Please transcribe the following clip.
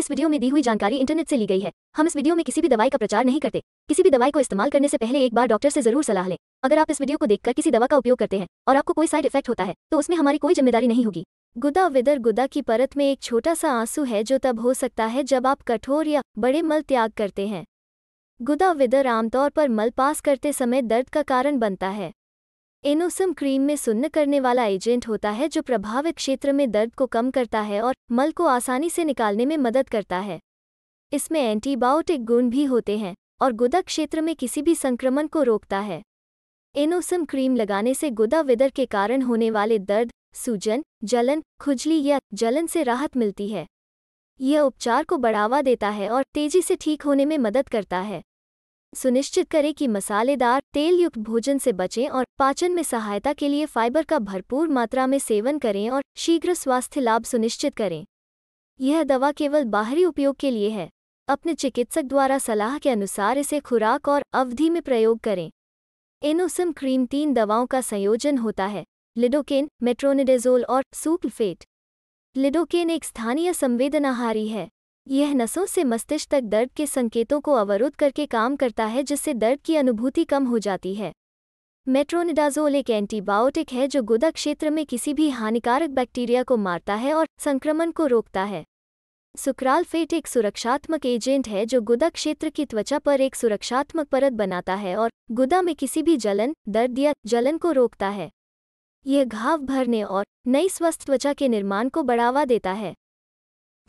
इस वीडियो में दी हुई जानकारी इंटरनेट से ली गई है हम इस वीडियो में किसी भी दवाई का प्रचार नहीं करते किसी भी दवाई को इस्तेमाल करने से पहले एक बार डॉक्टर से जरूर सलाह लें अगर आप इस वीडियो को देखकर किसी दवा का उपयोग करते हैं और आपको कोई साइड इफेक्ट होता है तो उसमें हमारी कोई जिम्मेदारी नहीं होगी गुदा विदर गुदा की परत में एक छोटा सा आंसू है जो तब हो सकता है जब आप कठोर या बड़े मल त्याग करते हैं गुदा विदर आमतौर पर मल पास करते समय दर्द का कारण बनता है एनोसम क्रीम में सुन्न करने वाला एजेंट होता है जो प्रभावित क्षेत्र में दर्द को कम करता है और मल को आसानी से निकालने में मदद करता है इसमें एंटीबायोटिक गुण भी होते हैं और गुदा क्षेत्र में किसी भी संक्रमण को रोकता है एनोसम क्रीम लगाने से गुदा विदर के कारण होने वाले दर्द सूजन जलन खुजली या जलन से राहत मिलती है यह उपचार को बढ़ावा देता है और तेजी से ठीक होने में मदद करता है सुनिश्चित करें कि मसालेदार तेलयुक्त भोजन से बचें और पाचन में सहायता के लिए फाइबर का भरपूर मात्रा में सेवन करें और शीघ्र स्वास्थ्य लाभ सुनिश्चित करें यह दवा केवल बाहरी उपयोग के लिए है अपने चिकित्सक द्वारा सलाह के अनुसार इसे खुराक और अवधि में प्रयोग करें एनोसम क्रीम तीन दवाओं का संयोजन होता है लिडोकेन मेट्रोनिडेजोल और सूपलफेट लिडोकेन एक स्थानीय संवेदनाहारी है यह नसों से मस्तिष्क तक दर्द के संकेतों को अवरुद्ध करके काम करता है जिससे दर्द की अनुभूति कम हो जाती है मेट्रोनिडाजोल एक एंटीबायोटिक है जो गुदा क्षेत्र में किसी भी हानिकारक बैक्टीरिया को मारता है और संक्रमण को रोकता है सुक्रालफेट एक सुरक्षात्मक एजेंट है जो गुदा क्षेत्र की त्वचा पर एक सुरक्षात्मक परत बनाता है और गुदा में किसी भी जलन दर्द या जलन को रोकता है यह घाव भरने और नई स्वस्थ त्वचा के निर्माण को बढ़ावा देता है